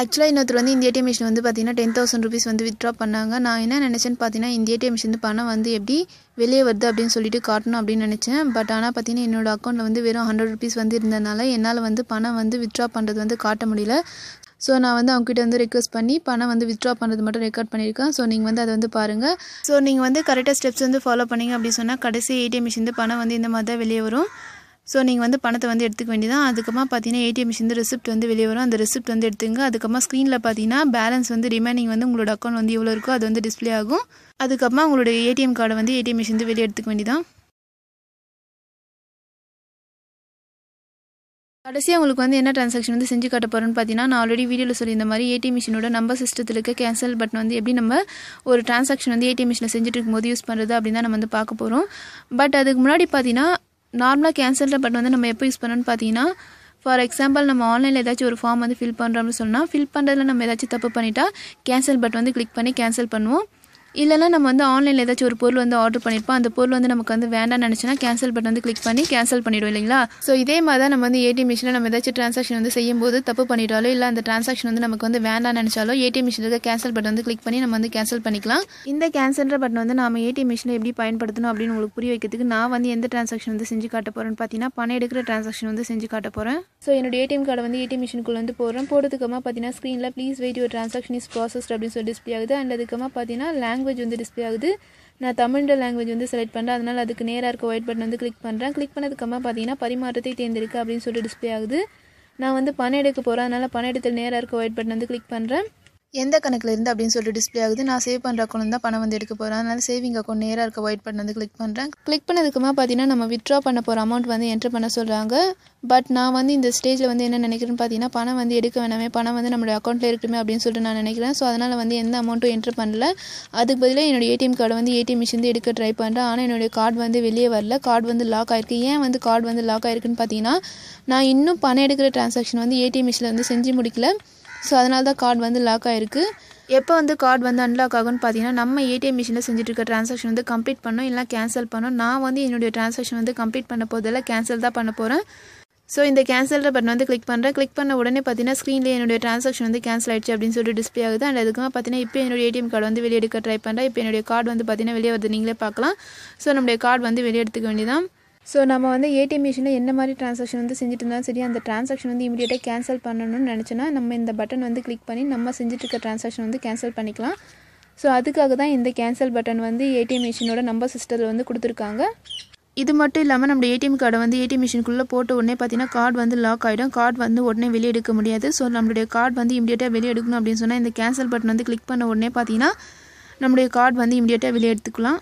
ஆக்சுவலாக இன்னொருத்தர் வந்து இந்திய ஏடிஎம் மிஷின் வந்து பார்த்தீங்கன்னா டென் தௌசண்ட் ருபீஸ் வந்து வித்ட்ரா பண்ணாங்க நான் என்ன நினச்சேன்னு பார்த்தீங்கன்னா இந்திய ஏடிஎம் மிஷின் பணம் வந்து எப்படி வெளியே வருது அப்படின்னு சொல்லிட்டு காட்டணும் அப்படின்னு நினச்சேன் பட் ஆனால் பார்த்தீங்கன்னா என்னோடய அக்கௌண்ட்டில் வந்து வெறும் ஹண்ட்ரட் ருபீஸ் வந்து இருந்ததுனால என்னால் வந்து பணம் வந்து வித்ட்ரா பண்ணுறது வந்து காட்ட முடியல ஸோ நான் வந்து அவங்ககிட்ட வந்து ரெக்வஸ்ட் பண்ணி பணம் வந்து வித்ட்ரா பண்ணுறது மட்டும் ரெக்கார்ட் பண்ணியிருக்கேன் ஸோ நீங்கள் வந்து அதை வந்து பாருங்கள் ஸோ நீங்கள் வந்து கரெக்டாக ஸ்டெப்ஸ் வந்து ஃபாலோ பண்ணிங்க அப்படி சொன்னால் கடைசி ஏடிஎம் மிஷின் பணம் வந்து இந்த மாதிரி தான் வெளியே வரும் ஸோ நீங்கள் வந்து பணத்தை வந்து எடுத்துக்க வேண்டியதான் அதுக்கப்புறம் பார்த்தீங்கன்னா ஏடிஎம் மிஷின் ரிசிப்ட் வந்து வெளியே வரும் அந்த ரிசிப்ட் வந்து எடுத்துங்க அதுக்கப்புறமா ஸ்க்ரீனில் பார்த்தீங்கன்னா பேலன்ஸ் வந்து ரிமைனிங் வந்து உங்களோட அக்கௌண்ட் வந்து எவ்வளோ இருக்கோ அது வந்து டிஸ்பிளே ஆகும் அதுக்கப்புறமா உங்களுடைய ஏடிஎம் கார்டை வந்து ஏடிஎம் மிஷின் வெளியே எடுத்துக்க வேண்டியதான் கடைசியாக உங்களுக்கு வந்து என்ன ட்ரான்சாக்ஷன் வந்து செஞ்சு காட்ட போகிறோன்னு பார்த்தீங்கன்னா நான் ஆல்ரெடி வீடியோவில் சொல்லியிருந்த மாதிரி ஏடிஎம் மிஷினோட நம்பர் சிஸ்டத்தில் இருக்க கேன்சல் பட்டன் வந்து எப்படி நம்ம ஒரு ட்ரான்சாக்ஷன் வந்து ஏடிஎம் மிஷினில் செஞ்சுட்டு போது யூஸ் பண்ணுறது அப்படின்னு தான் நம்ம வந்து பார்க்க போகிறோம் பட் அதுக்கு முன்னாடி பார்த்தீங்கன்னா நார்மலாக கேன்சல் பட்டன் வந்து நம்ம எப்போ யூஸ் பண்ணணும்னு பார்த்தீங்கன்னா ஃபார் எக்ஸாம்பிள் நம்ம ஆன்லைனில் ஏதாச்சும் ஒரு ஃபார்ம் வந்து ஃபில் பண்ணுறோம்னு சொன்னால் ஃபில் பண்ணுறதுல நம்ம ஏதாச்சும் தப்பு பண்ணிட்டா கேன்சல் பட்டன் வந்து கிளிக் பண்ணி கேன்சல் பண்ணுவோம் இல்லைனா நம்ம வந்து ஆன்லைனில் ஏதாச்சும் ஒரு பொருள் வந்து ஆர்டர் பண்ணியிருப்போம் அந்த பொருள் வந்து நமக்கு வந்து வேண்டாம்னு நினச்சினா கேன்சல் பட்டன் வந்து கிளிக் பண்ணி கேன்சல் பண்ணிவிடும் இல்லைங்களா ஸோ இதே மாதிரி தான் நம்ம வந்து ஏடிஎம் மிஷினில் நம்ம ஏதாச்சும் ட்ரான்சாக்ஷன் வந்து செய்யும்போது தப்பு பண்ணிட்டாலோ இல்லை அந்த ட்ரான்சாக்ஷன் வந்து நமக்கு வந்து வேண்டாம் நினச்சாலோ ஏடிஎம் மிஷினில் கேன்சல் பட்டன் வந்து கிளிக் பண்ணி நம்ம வந்து கேன்சல் பண்ணிக்கலாம் இந்த கேன்சல்ற பட்டன் வந்து நம்ம ஏடிஎம் மிஷினை எப்படி பயன்படுத்தணும் அப்படின்னு உங்களுக்கு புரிய வைக்கிறதுக்கு நான் வந்து எந்த ட்ரான்சாக்ஷன் வந்து செஞ்சு காட்ட போகிறேன்னு பார்த்தீங்கன்னா பணம் எடுக்கிற ட்ரான்சாக்ஷன் வந்து செஞ்சு காட்ட போகிறேன் ஸோ என்னோட ஏடிஎம் கார்டை வந்து ஏடிஎம் மிஷினுக்குள்ளே வந்து போகிறேன் போகிறதுக்கமாக பார்த்தீங்கன்னா ஸ்க்ரீனில் please wait your transaction is process அப்படின்னு சொல்லி டிஸ்பிளே ஆகுது அண்ட் அதுக்கமாக பார்த்தீங்கன்னா லேங் லாங்குவேஜ் வந்து டிஸ்பிளே ஆகுது நான் தமிழ் லாங்குவேஜ் வந்து செலக்ட் பண்ணுறேன் அதனால் அதுக்கு நேராக இருக்க ஒயிட் பட்டன் வந்து கிளிக் பண்ணுறேன் கிளிக் பண்ணதுக்கப்புறம் பார்த்தீங்கன்னா பரிமாற்றத்தை தேர்ந்தெடுக்க அப்படின்னு சொல்லிட்டு டிஸ்பிளே ஆகுது நான் வந்து பணம் எடுக்க போகிறேன் அதனால் பணம் எடுத்து நேராக இருக்க ஒயிட் பட்டன் வந்து கிளிக் பண்ணுறேன் எந்த கணக்கில் இருந்து அப்படின்னு சொல்லிட்டு டிஸ்பிளே ஆகுது நான் சேவ் பண்ணுற அக்கௌண்ட் தான் பணம் வந்து எடுக்க போகிறேன் அதனால் சேவிங் அக்கௌண்ட் நேராக இருக்க ஒயிட் பண்ணது கிளிக் பண்ணுறேன் கிளிக் பண்ணதுக்குமா பார்த்தீங்கன்னா நம்ம விட்ரா பண்ண போகிற அமௌண்ட் வந்து என்ட்ரு பண்ண சொல்கிறாங்க பட் நான் வந்து இந்த ஸ்டேஜில் வந்து என்ன நினைக்கிறேன்னு பார்த்தீங்கன்னா பணம் வந்து எடுக்க வேணாமே பணம் வந்து நம்மளோட அக்கௌண்ட்டில் இருக்குமே அப்படின்னு சொல்லிட்டு நான் நினைக்கிறேன் ஸோ அதனால் வந்து எந்த அமௌண்ட்டும் என்ட்ரு பண்ணல அதுக்கு பதிலாக என்னோட ஏடிஎம் கார்டு வந்து ஏடிஎம் மிஷின் எடுக்க ட்ரை பண்ணுறேன் ஆனால் என்னுடைய கார்டு வந்து வெளியே வரல கார்டு வந்து லாக் ஆகிருக்கு ஏன் வந்து கார்டு வந்து லாக் ஆகிருக்குன்னு பார்த்தீங்கன்னா நான் இன்னும் பணம் எடுக்கிற டிரான்சாக்ஷன் வந்து ஏடிஎம் மிஷினில் வந்து செஞ்சு முடிக்கல ஸோ அதனால தான் கார்டு வந்து லாக் ஆகிருக்கு எப்போ வந்து கார்டு வந்து அன்லாக் ஆகும்னு பார்த்தீங்கன்னா நம்ம ஏடிஎம் மிஷினில் செஞ்சுட்டு இருக்க ட்ரான்சாக்ஷன் வந்து கம்ப்ளீட் பண்ணோம் இல்லை கேன்சல் பண்ணோம் நான் வந்து என்னுடைய ட்ரான்சாக்ஷன் வந்து கம்ப்ளீட் பண்ண போதில் கேன்சல் தான் பண்ண போகிறேன் ஸோ இந்த கேன்சல் பட்டன் வந்து கிளிக் பண்ணுறேன் கிளிக் பண்ண உடனே பார்த்தீங்கன்னா ஸ்க்ரீனில் என்னுடைய ட்ரான்சாக்ஷன் வந்து கேன்சல் ஆயிடுச்சு அப்படின்னு சொல்லிட்டு டிஸ்பிளே ஆகுது அண்ட் அதுக்கு பார்த்தீங்கன்னா இப்போ என்னுடைய ஏடிஎம் கார்டு வந்து வெளியெடுக்க ட்ரை பண்ணுறேன் இப்போ என்னுடைய கார்டு வந்து பார்த்தீங்கன்னா வெளியே வந்து நீங்களே பார்க்கலாம் ஸோ நம்முடைய கார்டு வந்து வெளியே எடுத்துக்க வேண்டியதான் ஸோ நம்ம வந்து ஏடிஎம் மிஷினில் என்ன மாதிரி ட்ரான்சாக்ஷன் வந்து செஞ்சுட்டு இருந்தாலும் சரி அந்த ட்ரான்சாக்ஷன் வந்து இமீடியட்டாக கேன்சல் பண்ணணும்னு நினச்சோன்னா நம்ம இந்த பட்டன் வந்து கிளிக் பண்ணி நம்ம செஞ்சுட்டு இருக்க ட்ரான்சாக்ஷன் வந்து கேன்சல் பண்ணிக்கலாம் ஸோ அதுக்காக தான் இந்த கேன்சல் பட்டன் வந்து ஏடிஎம் மிஷினோட நம்பர் சிஸ்டத்தில் வந்து கொடுத்துருக்காங்க இது மட்டும் இல்லாமல் நம்ம ஏடிஎம் கார்டை வந்து ஏடிஎம் மிஷினுக்குள்ளே போட்ட உடனே பார்த்தீங்கன்னா கார்டு வந்து லாக் ஆகிடும் கார்டு வந்து உடனே வெளியே எடுக்க முடியாது ஸோ நம்மளுடைய கார்டு வந்து இமீடியட்டாக வெளியே எடுக்கணும் அப்படின்னு சொன்னால் இந்த கேன்சல் பட்டன் வந்து கிளிக் பண்ண உடனே பார்த்தீங்கன்னா நம்மளுடைய கார்டு வந்து இமீடியட்டாக வெளியே எடுத்துக்கலாம்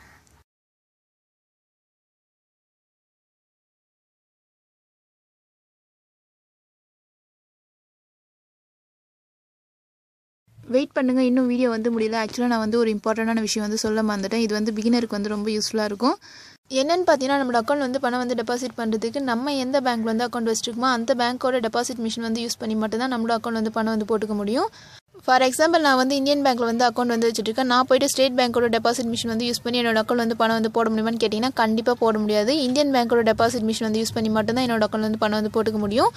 வெயிட் பண்ணுங்கள் இன்னும் வீடியோ வந்து முடியல ஆக்சுவலாக நான் வந்து ஒரு இம்பார்ட்டண்ட்டான விஷயம் வந்து சொல்ல மறந்துட்டேன் இது வந்து பிகினருக்கு வந்து ரொம்ப யூஸ்ஃபுல்லாக இருக்கும் என்னென்னு பார்த்தீங்கன்னா நம்மளோட அக்கௌண்ட் வந்து பணம் வந்து டெபாசிட் பண்ணுறதுக்கு நம்ம எந்த பேங்க்கில் வந்து அக்கௌண்ட் வச்சுருக்கோமோ அந்த பேங்க்கோட டெபாசிட் மிஷின் வந்து யூஸ் பண்ணி மட்டும்தான் நம்மளோட அக்கௌண்ட் வந்து பணம் வந்து போட்டுக்க முடியும் ஃபார் எக்ஸாம்பிள் நான் வந்து இந்தியன் பேங்க்கில் வந்து அக்கௌண்ட் வந்து வச்சுருக்கேன் நான் போய்ட்டு ஸ்டேட் பேங்க்கோட டெபாசிட் மிஷின் வந்து யூஸ் பண்ணி என்னோட அக்கௌண்ட் வந்து பணம் வந்து போட முடியுமான்னு கேட்டிங்கன்னா கண்டிப்பாக போட முடியாது இந்தியன் பேங்க்கோட டெபாசிட் மிஷின் வந்து யூஸ் பண்ணி மட்டும்தான் என்னோட அக்கௌண்ட் வந்து பணம் வந்து போட்டுக்க முடியும்